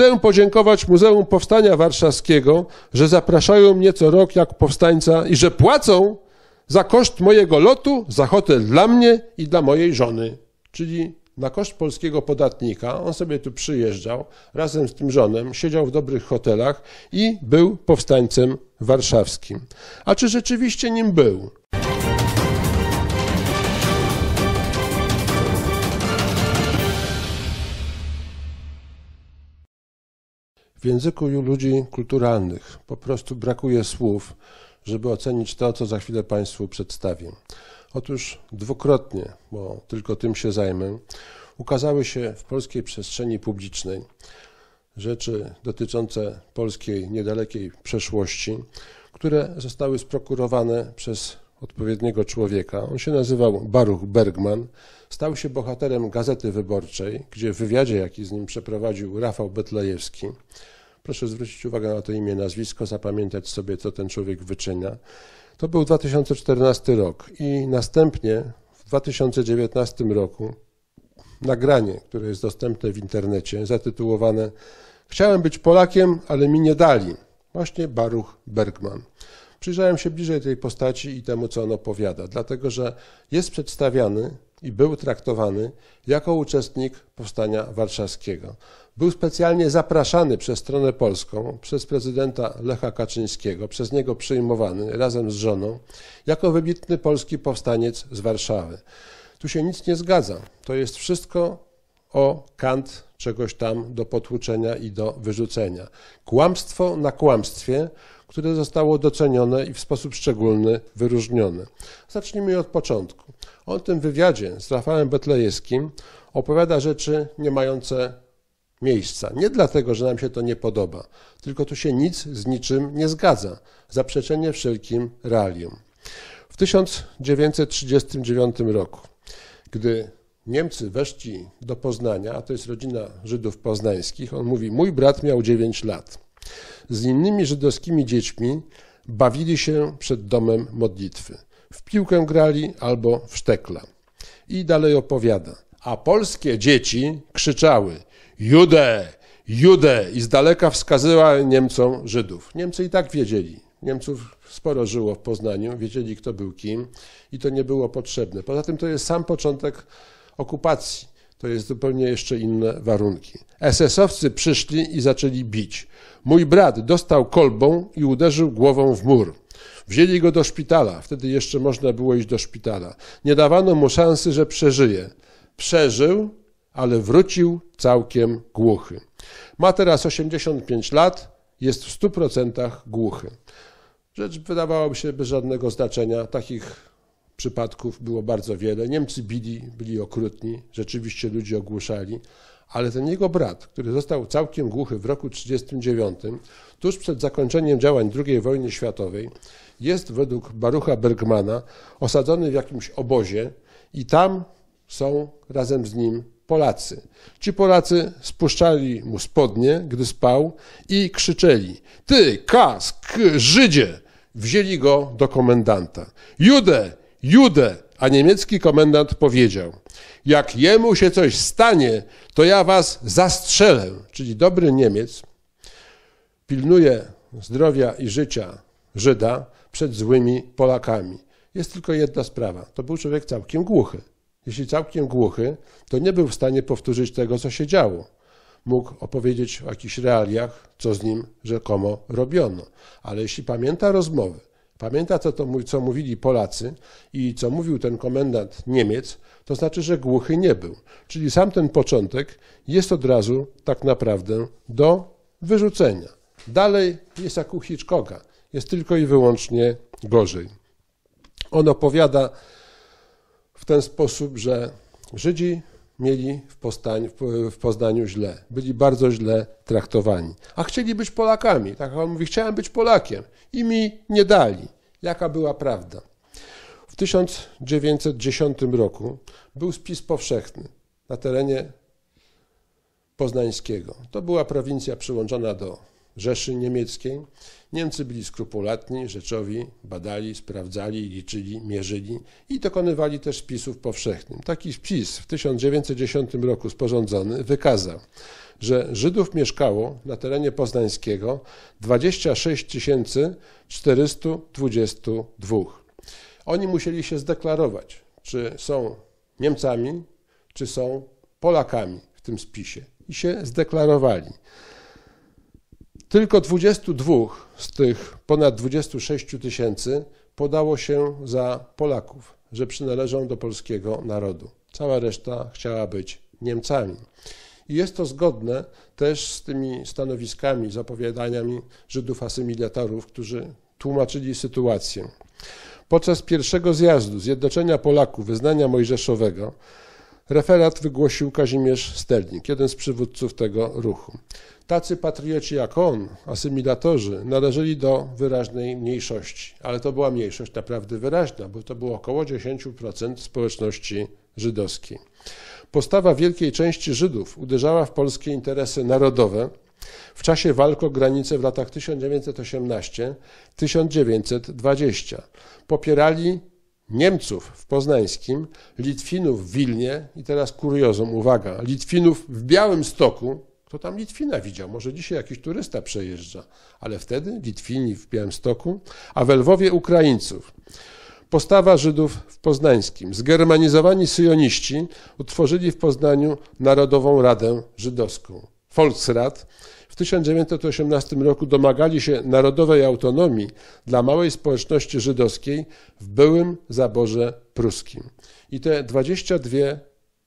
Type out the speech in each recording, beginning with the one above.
Chcę podziękować Muzeum Powstania Warszawskiego, że zapraszają mnie co rok jak powstańca i że płacą za koszt mojego lotu, za hotel dla mnie i dla mojej żony. Czyli na koszt polskiego podatnika, on sobie tu przyjeżdżał razem z tym żonem, siedział w dobrych hotelach i był powstańcem warszawskim. A czy rzeczywiście nim był? W języku ludzi kulturalnych po prostu brakuje słów, żeby ocenić to, co za chwilę Państwu przedstawię. Otóż dwukrotnie, bo tylko tym się zajmę, ukazały się w polskiej przestrzeni publicznej rzeczy dotyczące polskiej niedalekiej przeszłości, które zostały sprokurowane przez odpowiedniego człowieka. On się nazywał Baruch Bergman. Stał się bohaterem Gazety Wyborczej, gdzie w wywiadzie, jaki z nim przeprowadził Rafał Betlejewski, proszę zwrócić uwagę na to imię, nazwisko, zapamiętać sobie, co ten człowiek wyczynia. To był 2014 rok i następnie w 2019 roku nagranie, które jest dostępne w internecie, zatytułowane Chciałem być Polakiem, ale mi nie dali. Właśnie Baruch Bergman przyjrzałem się bliżej tej postaci i temu, co on opowiada, dlatego że jest przedstawiany i był traktowany jako uczestnik powstania warszawskiego. Był specjalnie zapraszany przez stronę polską, przez prezydenta Lecha Kaczyńskiego, przez niego przyjmowany razem z żoną, jako wybitny polski powstaniec z Warszawy. Tu się nic nie zgadza. To jest wszystko o kant czegoś tam do potłuczenia i do wyrzucenia. Kłamstwo na kłamstwie, które zostało docenione i w sposób szczególny wyróżnione. Zacznijmy od początku. On tym wywiadzie z Rafałem Betlejewskim opowiada rzeczy nie mające miejsca. Nie dlatego, że nam się to nie podoba, tylko tu się nic z niczym nie zgadza. Zaprzeczenie wszelkim realiom. W 1939 roku, gdy Niemcy weszli do Poznania, a to jest rodzina Żydów poznańskich, on mówi: Mój brat miał 9 lat. Z innymi żydowskimi dziećmi bawili się przed domem modlitwy. W piłkę grali albo w sztekla. I dalej opowiada. A polskie dzieci krzyczały Jude, Jude i z daleka wskazywały Niemcom Żydów. Niemcy i tak wiedzieli. Niemców sporo żyło w Poznaniu, wiedzieli kto był kim i to nie było potrzebne. Poza tym to jest sam początek okupacji to jest zupełnie jeszcze inne warunki. SS-owcy przyszli i zaczęli bić. Mój brat dostał kolbą i uderzył głową w mur. Wzięli go do szpitala, wtedy jeszcze można było iść do szpitala. Nie dawano mu szansy, że przeżyje. Przeżył, ale wrócił całkiem głuchy. Ma teraz 85 lat, jest w 100% głuchy. Rzecz wydawałoby się bez żadnego znaczenia. Takich przypadków było bardzo wiele. Niemcy bili, byli okrutni, rzeczywiście ludzi ogłuszali, ale ten jego brat, który został całkiem głuchy w roku 1939, tuż przed zakończeniem działań II wojny światowej, jest według Barucha Bergmana osadzony w jakimś obozie i tam są razem z nim Polacy. Ci Polacy spuszczali mu spodnie, gdy spał i krzyczeli: Ty, kask, Żydzie! Wzięli go do komendanta. Jude, Judę, a niemiecki komendant powiedział: Jak jemu się coś stanie, to ja was zastrzelę. Czyli dobry Niemiec pilnuje zdrowia i życia Żyda przed złymi Polakami. Jest tylko jedna sprawa. To był człowiek całkiem głuchy. Jeśli całkiem głuchy, to nie był w stanie powtórzyć tego, co się działo. Mógł opowiedzieć o jakichś realiach, co z nim rzekomo robiono. Ale jeśli pamięta rozmowy, Pamięta co to, co mówili Polacy i co mówił ten komendant Niemiec, to znaczy, że głuchy nie był. Czyli sam ten początek jest od razu tak naprawdę do wyrzucenia. Dalej jest jak u Hitchcocka, jest tylko i wyłącznie gorzej. On opowiada w ten sposób, że Żydzi mieli w, Postań, w Poznaniu źle. Byli bardzo źle traktowani. A chcieli być Polakami. Tak on mówi, chciałem być Polakiem i mi nie dali. Jaka była prawda? W 1910 roku był spis powszechny na terenie poznańskiego. To była prowincja przyłączona do Rzeszy Niemieckiej. Niemcy byli skrupulatni, rzeczowi, badali, sprawdzali, liczyli, mierzyli i dokonywali też spisów powszechnych. Taki spis w 1910 roku sporządzony wykazał, że Żydów mieszkało na terenie poznańskiego 26 422. Oni musieli się zdeklarować, czy są Niemcami, czy są Polakami w tym spisie i się zdeklarowali. Tylko 22 z tych ponad 26 tysięcy podało się za Polaków, że przynależą do polskiego narodu. Cała reszta chciała być Niemcami. I jest to zgodne też z tymi stanowiskami, zapowiadaniami Żydów asymilatorów, którzy tłumaczyli sytuację. Podczas pierwszego zjazdu Zjednoczenia Polaków Wyznania Mojżeszowego referat wygłosił Kazimierz Sternik, jeden z przywódców tego ruchu. Tacy patrioci jak on, asymilatorzy, należeli do wyraźnej mniejszości, ale to była mniejszość naprawdę wyraźna, bo to było około 10% społeczności żydowskiej. Postawa wielkiej części Żydów uderzała w polskie interesy narodowe w czasie walk o granice w latach 1918-1920. Popierali Niemców w Poznańskim, Litwinów w Wilnie i teraz kuriozum, uwaga, Litwinów w Białym Stoku, kto tam Litwina widział? Może dzisiaj jakiś turysta przejeżdża, ale wtedy Litwini w Białymstoku, a we Lwowie Ukraińców. Postawa Żydów w Poznańskim. Zgermanizowani syjoniści utworzyli w Poznaniu Narodową Radę Żydowską. Volksrat w 1918 roku domagali się narodowej autonomii dla małej społeczności żydowskiej w byłym zaborze pruskim. I te 22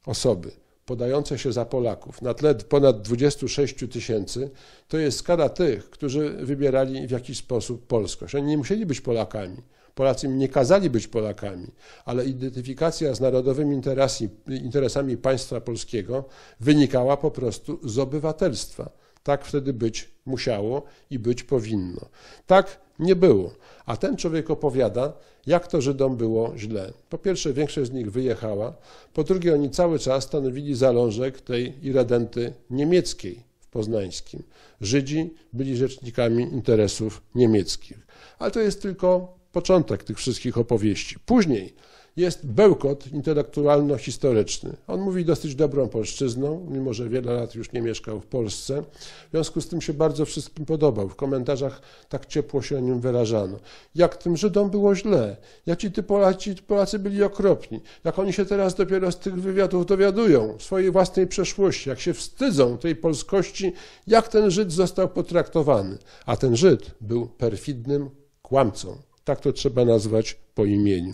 osoby podające się za Polaków na tle ponad 26 tysięcy, to jest skala tych, którzy wybierali w jakiś sposób polskość. Oni nie musieli być Polakami. Polacy im nie kazali być Polakami, ale identyfikacja z narodowymi interesami, interesami państwa polskiego wynikała po prostu z obywatelstwa. Tak wtedy być musiało i być powinno. Tak nie było. A ten człowiek opowiada, jak to Żydom było źle. Po pierwsze, większość z nich wyjechała. Po drugie, oni cały czas stanowili zalążek tej irredenty niemieckiej w Poznańskim. Żydzi byli rzecznikami interesów niemieckich. Ale to jest tylko początek tych wszystkich opowieści. Później jest bełkot intelektualno-historyczny. On mówi dosyć dobrą polszczyzną, mimo że wiele lat już nie mieszkał w Polsce. W związku z tym się bardzo wszystkim podobał. W komentarzach tak ciepło się o nim wyrażano. Jak tym Żydom było źle, jak ci ty Polacy, Polacy byli okropni, jak oni się teraz dopiero z tych wywiadów dowiadują swojej własnej przeszłości, jak się wstydzą tej polskości, jak ten Żyd został potraktowany. A ten Żyd był perfidnym kłamcą. Tak to trzeba nazwać po imieniu.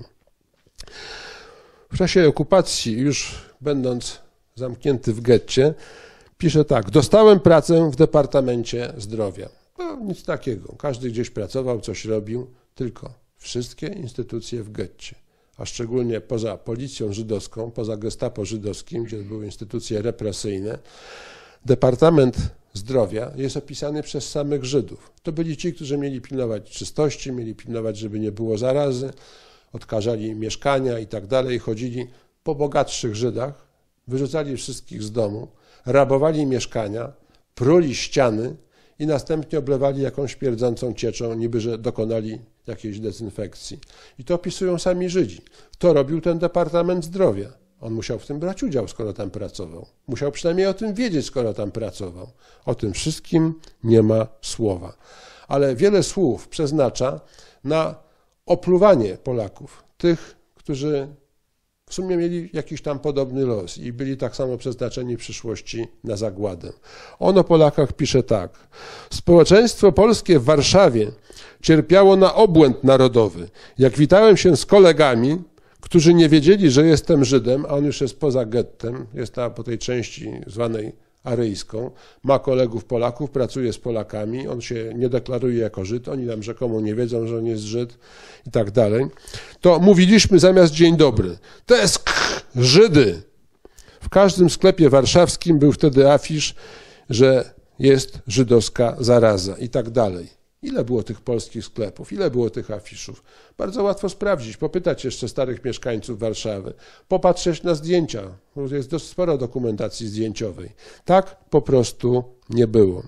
W czasie okupacji, już będąc zamknięty w getcie, pisze tak: Dostałem pracę w Departamencie Zdrowia. No, nic takiego. Każdy gdzieś pracował, coś robił, tylko wszystkie instytucje w getcie, a szczególnie poza policją żydowską, poza gestapo żydowskim, gdzie były instytucje represyjne, Departament Zdrowia jest opisany przez samych Żydów. To byli ci, którzy mieli pilnować czystości, mieli pilnować, żeby nie było zarazy, odkażali mieszkania i tak dalej, chodzili po bogatszych Żydach, wyrzucali wszystkich z domu, rabowali mieszkania, pruli ściany i następnie oblewali jakąś pierdzącą cieczą, niby że dokonali jakiejś dezynfekcji. I to opisują sami Żydzi. To robił ten Departament Zdrowia. On musiał w tym brać udział, skoro tam pracował. Musiał przynajmniej o tym wiedzieć, skoro tam pracował. O tym wszystkim nie ma słowa. Ale wiele słów przeznacza na opluwanie Polaków, tych, którzy w sumie mieli jakiś tam podobny los i byli tak samo przeznaczeni w przyszłości na zagładę. On o Polakach pisze tak. Społeczeństwo polskie w Warszawie cierpiało na obłęd narodowy. Jak witałem się z kolegami, którzy nie wiedzieli, że jestem Żydem, a on już jest poza gettem, jest ta po tej części zwanej aryjską, ma kolegów Polaków, pracuje z Polakami, on się nie deklaruje jako Żyd, oni nam rzekomo nie wiedzą, że on jest Żyd i tak dalej, to mówiliśmy zamiast dzień dobry. To jest Żydy. W każdym sklepie warszawskim był wtedy afisz, że jest żydowska zaraza i tak dalej. Ile było tych polskich sklepów, ile było tych afiszów? Bardzo łatwo sprawdzić, popytać jeszcze starych mieszkańców Warszawy, popatrzeć na zdjęcia, jest dość sporo dokumentacji zdjęciowej. Tak po prostu nie było.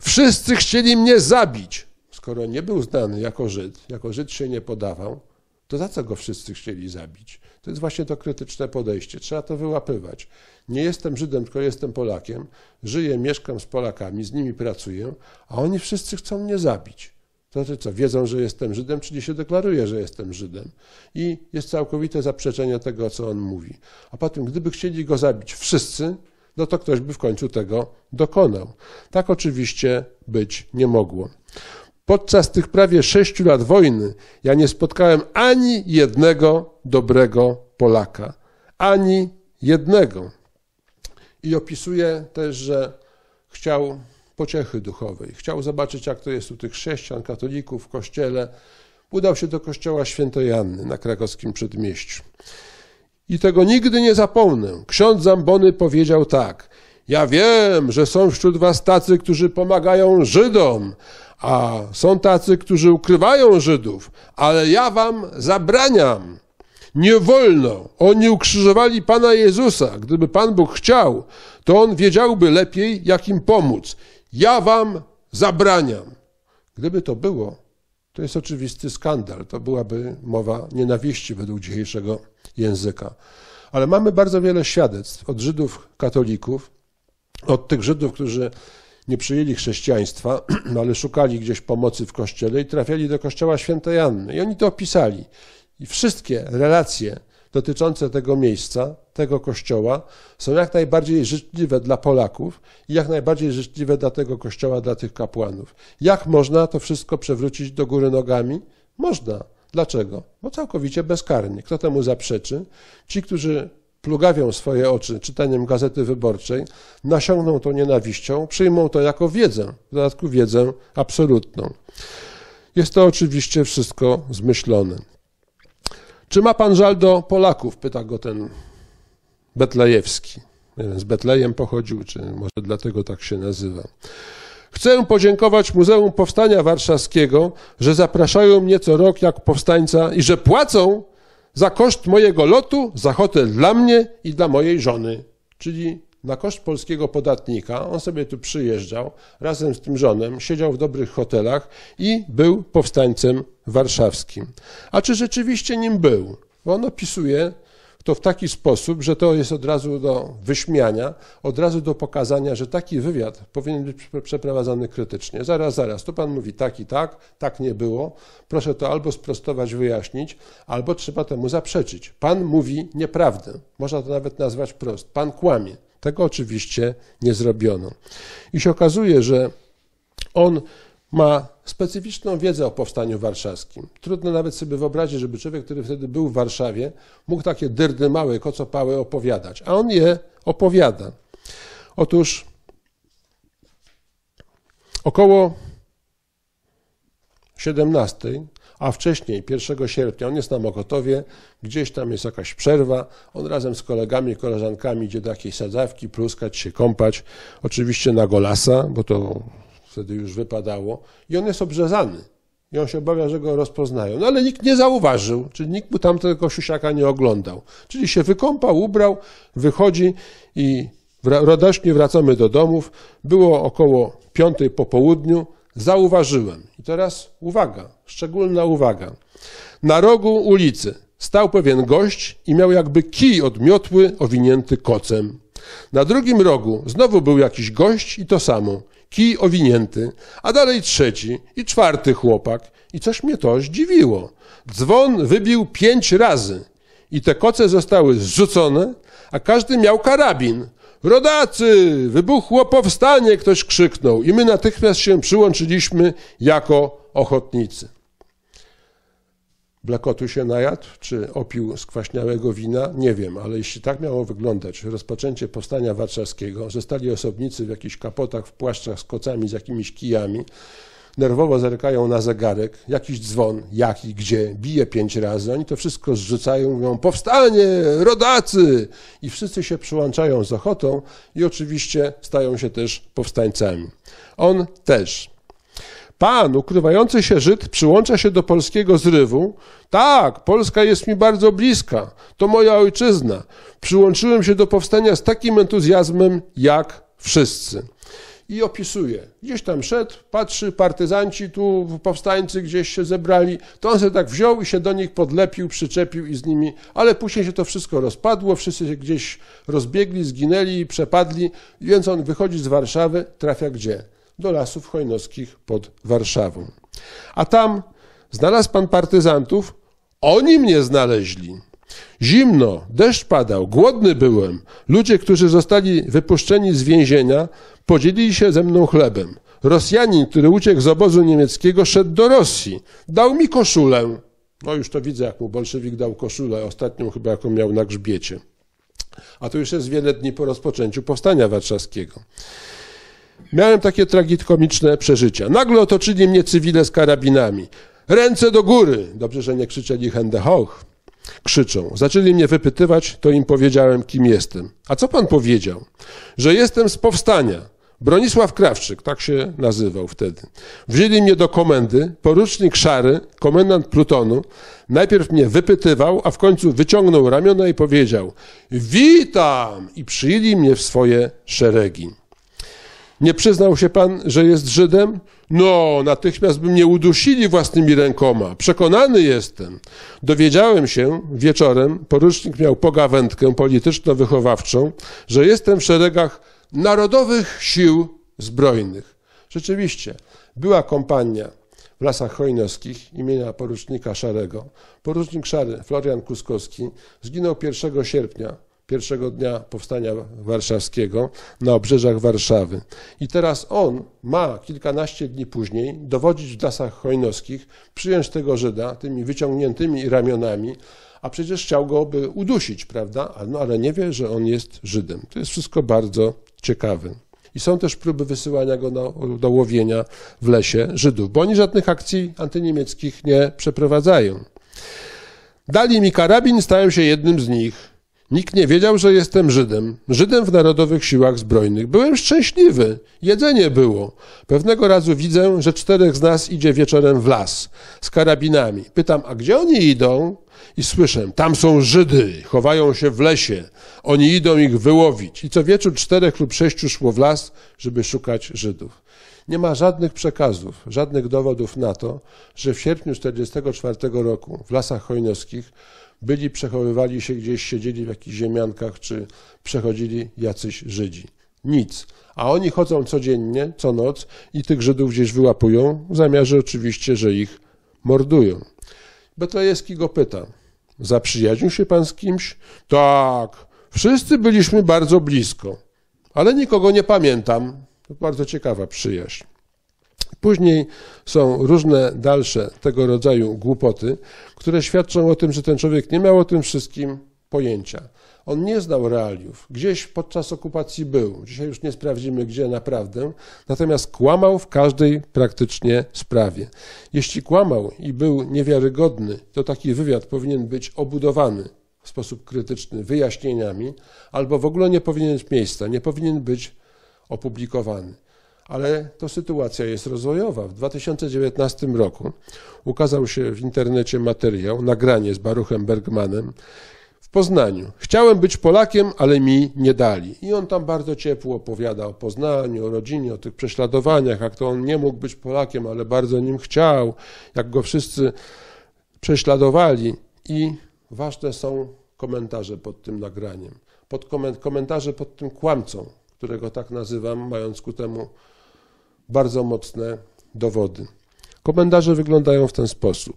Wszyscy chcieli mnie zabić, skoro nie był znany jako Żyd, jako Żyd się nie podawał, to za co go wszyscy chcieli zabić? To jest właśnie to krytyczne podejście. Trzeba to wyłapywać. Nie jestem Żydem, tylko jestem Polakiem. Żyję, mieszkam z Polakami, z nimi pracuję, a oni wszyscy chcą mnie zabić. To znaczy co, wiedzą, że jestem Żydem, czyli się deklaruje, że jestem Żydem. I jest całkowite zaprzeczenie tego, co on mówi. A potem, gdyby chcieli go zabić wszyscy, no to ktoś by w końcu tego dokonał. Tak oczywiście być nie mogło. Podczas tych prawie sześciu lat wojny ja nie spotkałem ani jednego dobrego Polaka. Ani jednego. I opisuje też, że chciał pociechy duchowej. Chciał zobaczyć, jak to jest u tych chrześcijan, katolików w kościele. Udał się do kościoła świętej Janny na krakowskim przedmieściu. I tego nigdy nie zapomnę. Ksiądz Zambony powiedział tak. Ja wiem, że są wśród was tacy, którzy pomagają Żydom, a są tacy, którzy ukrywają Żydów, ale ja wam zabraniam. Nie wolno. Oni ukrzyżowali Pana Jezusa. Gdyby Pan Bóg chciał, to on wiedziałby lepiej, jak im pomóc. Ja wam zabraniam. Gdyby to było, to jest oczywisty skandal. To byłaby mowa nienawiści według dzisiejszego języka. Ale mamy bardzo wiele świadectw od Żydów katolików, od tych Żydów, którzy nie przyjęli chrześcijaństwa, no ale szukali gdzieś pomocy w kościele i trafiali do kościoła świętej Anny. I oni to opisali. I wszystkie relacje dotyczące tego miejsca, tego kościoła są jak najbardziej życzliwe dla Polaków i jak najbardziej życzliwe dla tego kościoła, dla tych kapłanów. Jak można to wszystko przewrócić do góry nogami? Można. Dlaczego? Bo całkowicie bezkarnie. Kto temu zaprzeczy? Ci, którzy plugawią swoje oczy czytaniem gazety wyborczej, nasiągną to nienawiścią, przyjmą to jako wiedzę, w dodatku wiedzę absolutną. Jest to oczywiście wszystko zmyślone. Czy ma pan żal do Polaków? Pyta go ten Betlejewski. Z Betlejem pochodził, czy może dlatego tak się nazywa. Chcę podziękować Muzeum Powstania Warszawskiego, że zapraszają mnie co rok jak powstańca i że płacą za koszt mojego lotu, za hotel dla mnie i dla mojej żony. Czyli na koszt polskiego podatnika, on sobie tu przyjeżdżał razem z tym żonem, siedział w dobrych hotelach i był powstańcem warszawskim. A czy rzeczywiście nim był? Bo on opisuje to w taki sposób, że to jest od razu do wyśmiania, od razu do pokazania, że taki wywiad powinien być przeprowadzany krytycznie. Zaraz, zaraz, to pan mówi tak i tak, tak nie było. Proszę to albo sprostować, wyjaśnić, albo trzeba temu zaprzeczyć. Pan mówi nieprawdę. Można to nawet nazwać prost. Pan kłamie. Tego oczywiście nie zrobiono. I się okazuje, że on ma specyficzną wiedzę o powstaniu warszawskim. Trudno nawet sobie wyobrazić, żeby człowiek, który wtedy był w Warszawie, mógł takie dyrdy małe, pałe opowiadać, a on je opowiada. Otóż około 17, a wcześniej 1 sierpnia, on jest na Mokotowie, gdzieś tam jest jakaś przerwa, on razem z kolegami, koleżankami idzie do jakiejś sadzawki, pluskać się, kąpać, oczywiście na golasa, bo to wtedy już wypadało, i on jest obrzezany. I on się obawia, że go rozpoznają. No ale nikt nie zauważył, czyli nikt mu tamtego siusiaka nie oglądał. Czyli się wykąpał, ubrał, wychodzi i radośnie wracamy do domów. Było około piątej po południu. Zauważyłem. I teraz uwaga, szczególna uwaga. Na rogu ulicy stał pewien gość i miał jakby kij od miotły owinięty kocem. Na drugim rogu znowu był jakiś gość i to samo. Kij owinięty, a dalej trzeci i czwarty chłopak. I coś mnie to zdziwiło. Dzwon wybił pięć razy i te koce zostały zrzucone, a każdy miał karabin. Rodacy! Wybuchło powstanie! Ktoś krzyknął i my natychmiast się przyłączyliśmy jako ochotnicy. Blakotu się najadł, czy opił skwaśniałego wina, nie wiem, ale jeśli tak miało wyglądać rozpoczęcie powstania warszawskiego, że stali osobnicy w jakichś kapotach, w płaszczach z kocami, z jakimiś kijami, nerwowo zerkają na zegarek, jakiś dzwon, jaki, gdzie, bije pięć razy, oni to wszystko zrzucają, mówią powstanie, rodacy! I wszyscy się przyłączają z ochotą i oczywiście stają się też powstańcami. On też Pan, ukrywający się Żyd, przyłącza się do polskiego zrywu. Tak, Polska jest mi bardzo bliska, to moja ojczyzna. Przyłączyłem się do powstania z takim entuzjazmem jak wszyscy. I opisuje. Gdzieś tam szedł, patrzy, partyzanci tu, powstańcy gdzieś się zebrali. To on się tak wziął i się do nich podlepił, przyczepił i z nimi, ale później się to wszystko rozpadło, wszyscy się gdzieś rozbiegli, zginęli, przepadli, więc on wychodzi z Warszawy, trafia gdzie? do lasów hojnowskich pod Warszawą. A tam znalazł pan partyzantów, oni mnie znaleźli. Zimno, deszcz padał, głodny byłem. Ludzie, którzy zostali wypuszczeni z więzienia, podzielili się ze mną chlebem. Rosjanin, który uciekł z obozu niemieckiego, szedł do Rosji. Dał mi koszulę. No już to widzę, jak mu bolszewik dał koszulę, ostatnią chyba jaką miał na grzbiecie. A to już jest wiele dni po rozpoczęciu powstania warszawskiego miałem takie tragikomiczne przeżycia. Nagle otoczyli mnie cywile z karabinami. Ręce do góry! Dobrze, że nie krzyczeli Hände hoch. Krzyczą. Zaczęli mnie wypytywać, to im powiedziałem, kim jestem. A co pan powiedział? Że jestem z powstania. Bronisław Krawczyk, tak się nazywał wtedy. Wzięli mnie do komendy, porucznik Szary, komendant plutonu, najpierw mnie wypytywał, a w końcu wyciągnął ramiona i powiedział: Witam! I przyjęli mnie w swoje szeregi. Nie przyznał się pan, że jest Żydem? No, natychmiast by mnie udusili własnymi rękoma. Przekonany jestem. Dowiedziałem się wieczorem, porucznik miał pogawędkę polityczno-wychowawczą, że jestem w szeregach Narodowych Sił Zbrojnych. Rzeczywiście, była kompania w Lasach Chojnowskich imienia porucznika Szarego. Porucznik Szary, Florian Kuskowski, zginął 1 sierpnia pierwszego dnia powstania warszawskiego na obrzeżach Warszawy. I teraz on ma kilkanaście dni później dowodzić w lasach hojnowskich, przyjąć tego Żyda tymi wyciągniętymi ramionami, a przecież chciał go by udusić, prawda? No, ale nie wie, że on jest Żydem. To jest wszystko bardzo ciekawe. I są też próby wysyłania go do, do łowienia w lesie Żydów, bo oni żadnych akcji antyniemieckich nie przeprowadzają. Dali mi karabin, stałem się jednym z nich. Nikt nie wiedział, że jestem Żydem. Żydem w Narodowych Siłach Zbrojnych. Byłem szczęśliwy. Jedzenie było. Pewnego razu widzę, że czterech z nas idzie wieczorem w las z karabinami. Pytam, a gdzie oni idą? I słyszę, tam są Żydy, chowają się w lesie. Oni idą ich wyłowić. I co wieczór czterech lub sześciu szło w las, żeby szukać Żydów. Nie ma żadnych przekazów, żadnych dowodów na to, że w sierpniu 1944 roku w Lasach Hojnowskich byli, przechowywali się gdzieś, siedzieli w jakichś ziemiankach, czy przechodzili jacyś Żydzi. Nic. A oni chodzą codziennie, co noc i tych Żydów gdzieś wyłapują, w zamiarze oczywiście, że ich mordują. Betlejewski go pyta, zaprzyjaźnił się pan z kimś? Tak, wszyscy byliśmy bardzo blisko, ale nikogo nie pamiętam. To bardzo ciekawa przyjaźń. Później są różne dalsze tego rodzaju głupoty, które świadczą o tym, że ten człowiek nie miał o tym wszystkim pojęcia. On nie znał realiów. Gdzieś podczas okupacji był. Dzisiaj już nie sprawdzimy, gdzie naprawdę. Natomiast kłamał w każdej praktycznie sprawie. Jeśli kłamał i był niewiarygodny, to taki wywiad powinien być obudowany w sposób krytyczny wyjaśnieniami, albo w ogóle nie powinien mieć miejsca, nie powinien być opublikowany ale to sytuacja jest rozwojowa. W 2019 roku ukazał się w internecie materiał, nagranie z Baruchem Bergmanem w Poznaniu. Chciałem być Polakiem, ale mi nie dali. I on tam bardzo ciepło opowiada o Poznaniu, o rodzinie, o tych prześladowaniach, jak to on nie mógł być Polakiem, ale bardzo nim chciał, jak go wszyscy prześladowali. I ważne są komentarze pod tym nagraniem. Pod komentarze pod tym kłamcą, którego tak nazywam, mając ku temu bardzo mocne dowody. Komendarze wyglądają w ten sposób.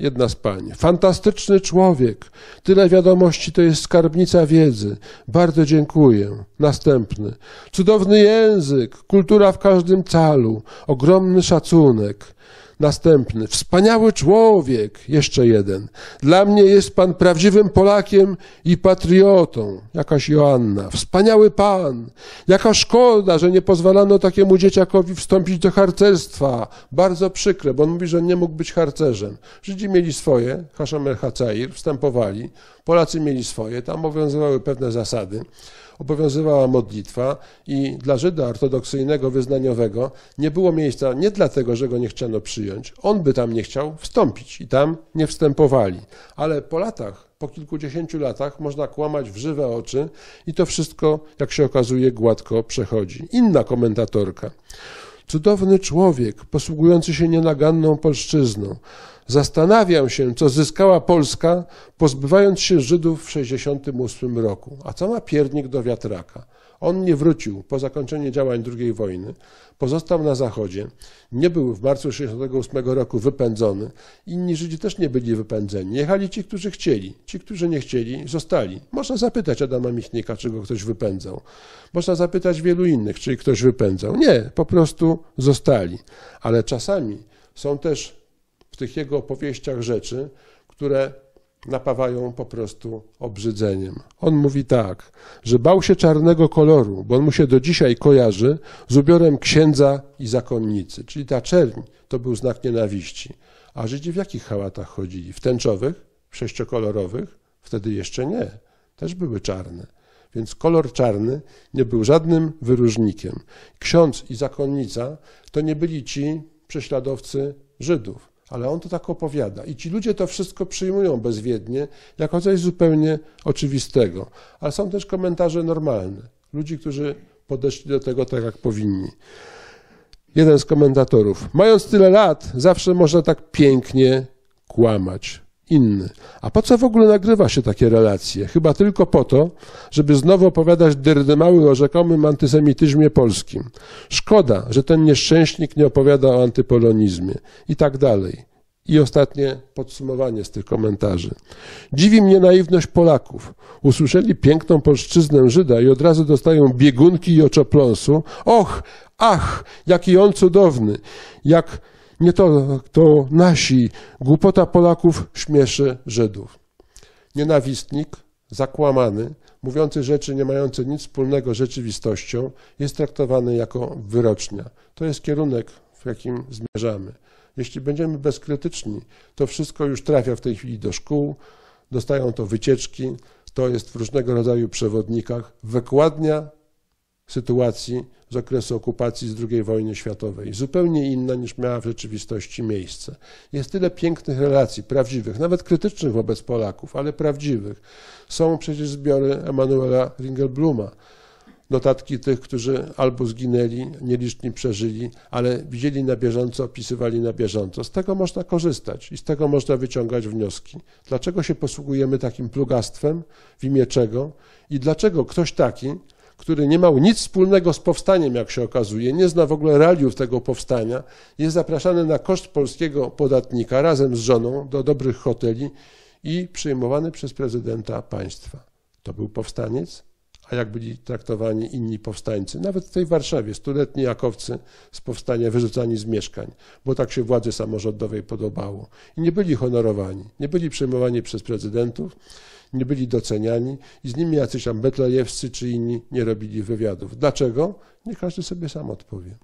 Jedna z pań. Fantastyczny człowiek. Tyle wiadomości to jest skarbnica wiedzy. Bardzo dziękuję. Następny. Cudowny język, kultura w każdym calu, ogromny szacunek. Następny. Wspaniały człowiek. Jeszcze jeden. Dla mnie jest pan prawdziwym Polakiem i patriotą. Jakaś Joanna. Wspaniały pan. Jaka szkoda, że nie pozwalano takiemu dzieciakowi wstąpić do harcerstwa. Bardzo przykre, bo on mówi, że nie mógł być harcerzem. Żydzi mieli swoje, hashomer Hacair, wstępowali. Polacy mieli swoje, tam obowiązywały pewne zasady obowiązywała modlitwa i dla Żyda ortodoksyjnego, wyznaniowego nie było miejsca nie dlatego, że go nie chciano przyjąć, przyjąć, on by tam nie chciał wstąpić i tam nie wstępowali. Ale po latach, po kilkudziesięciu latach można kłamać w żywe oczy i to wszystko, jak się okazuje, gładko przechodzi. Inna komentatorka. Cudowny człowiek, posługujący się nienaganną polszczyzną. Zastanawiam się, co zyskała Polska, pozbywając się Żydów w 1968 roku. A co ma piernik do wiatraka? On nie wrócił po zakończeniu działań II wojny, pozostał na Zachodzie, nie był w marcu 1968 roku wypędzony. Inni Żydzi też nie byli wypędzeni. Jechali ci, którzy chcieli. Ci, którzy nie chcieli, zostali. Można zapytać Adama Michnika, czy go ktoś wypędzał. Można zapytać wielu innych, czy ktoś wypędzał. Nie, po prostu zostali. Ale czasami są też w tych jego opowieściach rzeczy, które napawają po prostu obrzydzeniem. On mówi tak, że bał się czarnego koloru, bo on mu się do dzisiaj kojarzy z ubiorem księdza i zakonnicy, czyli ta czerń to był znak nienawiści. A Żydzi w jakich hałatach chodzili? W tęczowych, w sześciokolorowych? Wtedy jeszcze nie, też były czarne. Więc kolor czarny nie był żadnym wyróżnikiem. Ksiądz i zakonnica to nie byli ci prześladowcy Żydów ale on to tak opowiada. I ci ludzie to wszystko przyjmują bezwiednie, jako coś zupełnie oczywistego. Ale są też komentarze normalne, ludzi, którzy podeszli do tego tak, jak powinni. Jeden z komentatorów. Mając tyle lat, zawsze można tak pięknie kłamać inny. A po co w ogóle nagrywa się takie relacje? Chyba tylko po to, żeby znowu opowiadać dyrdymały o rzekomym antysemityzmie polskim. Szkoda, że ten nieszczęśnik nie opowiada o antypolonizmie i tak dalej. I ostatnie podsumowanie z tych komentarzy. Dziwi mnie naiwność Polaków. Usłyszeli piękną polszczyznę Żyda i od razu dostają biegunki i oczopląsu. Och, ach, jaki on cudowny! Jak nie to, to nasi. Głupota Polaków śmieszy Żydów. Nienawistnik, zakłamany, mówiący rzeczy nie mające nic wspólnego z rzeczywistością, jest traktowany jako wyrocznia. To jest kierunek, w jakim zmierzamy. Jeśli będziemy bezkrytyczni, to wszystko już trafia w tej chwili do szkół, dostają to wycieczki, to jest w różnego rodzaju przewodnikach, wykładnia sytuacji z okresu okupacji z II wojny światowej, zupełnie inna niż miała w rzeczywistości miejsce. Jest tyle pięknych relacji, prawdziwych, nawet krytycznych wobec Polaków, ale prawdziwych. Są przecież zbiory Emanuela Ringelbluma, notatki tych, którzy albo zginęli, nieliczni przeżyli, ale widzieli na bieżąco, opisywali na bieżąco. Z tego można korzystać i z tego można wyciągać wnioski. Dlaczego się posługujemy takim plugastwem, w imię czego i dlaczego ktoś taki, który nie miał nic wspólnego z powstaniem, jak się okazuje, nie zna w ogóle realiów tego powstania, jest zapraszany na koszt polskiego podatnika razem z żoną do dobrych hoteli i przyjmowany przez prezydenta państwa. To był powstaniec? A jak byli traktowani inni powstańcy, nawet w tej Warszawie, stuletni jakowcy z powstania wyrzucani z mieszkań, bo tak się władzy samorządowej podobało. I nie byli honorowani, nie byli przyjmowani przez prezydentów, nie byli doceniani i z nimi jacyś tam betlejewscy czy inni nie robili wywiadów. Dlaczego? Nie każdy sobie sam odpowie.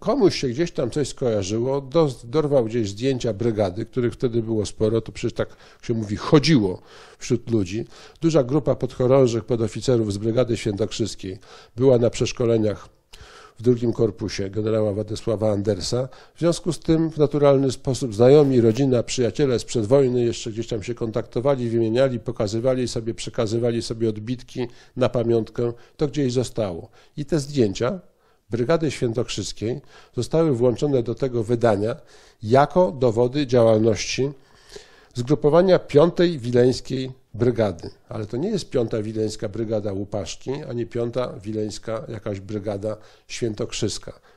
komuś się gdzieś tam coś skojarzyło, dorwał gdzieś zdjęcia brygady, których wtedy było sporo, to przecież tak się mówi, chodziło wśród ludzi. Duża grupa podchorążych, podoficerów z Brygady Świętokrzyskiej była na przeszkoleniach w drugim korpusie generała Władysława Andersa. W związku z tym w naturalny sposób znajomi, rodzina, przyjaciele sprzed wojny jeszcze gdzieś tam się kontaktowali, wymieniali, pokazywali sobie, przekazywali sobie odbitki na pamiątkę. To gdzieś zostało. I te zdjęcia Brygady Świętokrzyskiej zostały włączone do tego wydania jako dowody działalności zgrupowania 5. Wileńskiej brygady. Ale to nie jest piąta wileńska brygada Łupaszki, ani piąta wileńska jakaś brygada świętokrzyska.